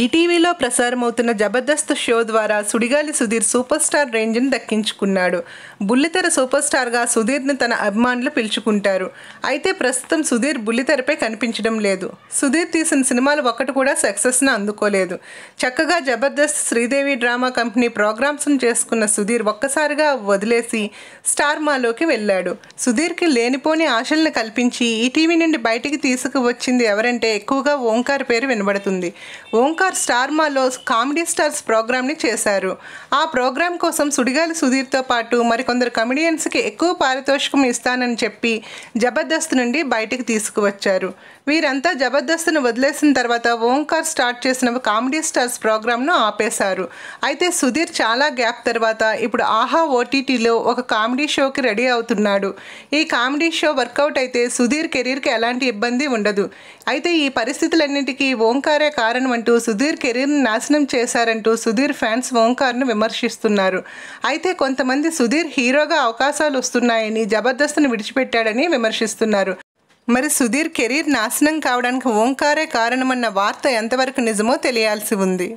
ఈటీవీలో ప్రసారమవుతున్న జబర్దస్త్ షో ద్వారా Sudigali Sudheer super star రేంజ్ని దక్కించుకున్నాడు బుల్లితెర సూపర్ స్టార్గా సుధీర్ని తన అభిమానులు పిలుచుకుంటారు అయితే ప్రస్తుతం సుధీర్ బుల్లితెరపై కనిపించడం లేదు సుధీర్ తీసిన సినిమాలు ఒక్కటి కూడా సక్సెస్ను అందుకోలేదు చక్కగా జబర్దస్త్ శ్రీదేవి డ్రామా కంపెనీ ప్రోగ్రామ్స్ను చేసుకున్న సుధీర్ ఒక్కసారిగా వదిలేసి స్టార్ మాలోకి వెళ్ళాడు సుధీర్కి లేనిపోని ఆశల్ని కల్పించి ఈటీవీ నుండి బయటికి తీసుకువచ్చింది ఎవరంటే ఎక్కువగా ఓంకార్ పేరు వినబడుతుంది ఓం ఓంకార్ స్టార్మాలో కామెడీ స్టార్స్ ప్రోగ్రామ్ని చేశారు ఆ ప్రోగ్రాం కోసం సుడిగాలి సుధీర్తో పాటు మరికొందరు కమెడియన్స్కి ఎక్కువ పారితోషికం ఇస్తానని చెప్పి జబర్దస్త్ నుండి బయటికి తీసుకువచ్చారు వీరంతా జబర్దస్త్ను వదిలేసిన తర్వాత ఓంకార్ స్టార్ట్ చేసిన కామెడీ స్టార్స్ ప్రోగ్రామ్ను ఆపేశారు అయితే సుధీర్ చాలా గ్యాప్ తర్వాత ఇప్పుడు ఆహా ఓటీటీలో ఒక కామెడీ షోకి రెడీ అవుతున్నాడు ఈ కామెడీ షో వర్కౌట్ అయితే సుధీర్ కెరీర్కి ఎలాంటి ఇబ్బంది ఉండదు అయితే ఈ పరిస్థితులన్నింటికీ ఓంకారే కారణం అంటూ సుధీర్ కెరీర్ను నాశనం చేశారంటూ సుధీర్ ఫ్యాన్స్ ఓంకార్ను విమర్శిస్తున్నారు అయితే కొంతమంది సుధీర్ హీరోగా అవకాశాలు వస్తున్నాయని జబర్దస్త్ను విడిచిపెట్టాడని విమర్శిస్తున్నారు మరి సుధీర్ కెరీర్ నాశనం కావడానికి ఓంకారే కారణమన్న వార్త ఎంతవరకు నిజమో తెలియాల్సి ఉంది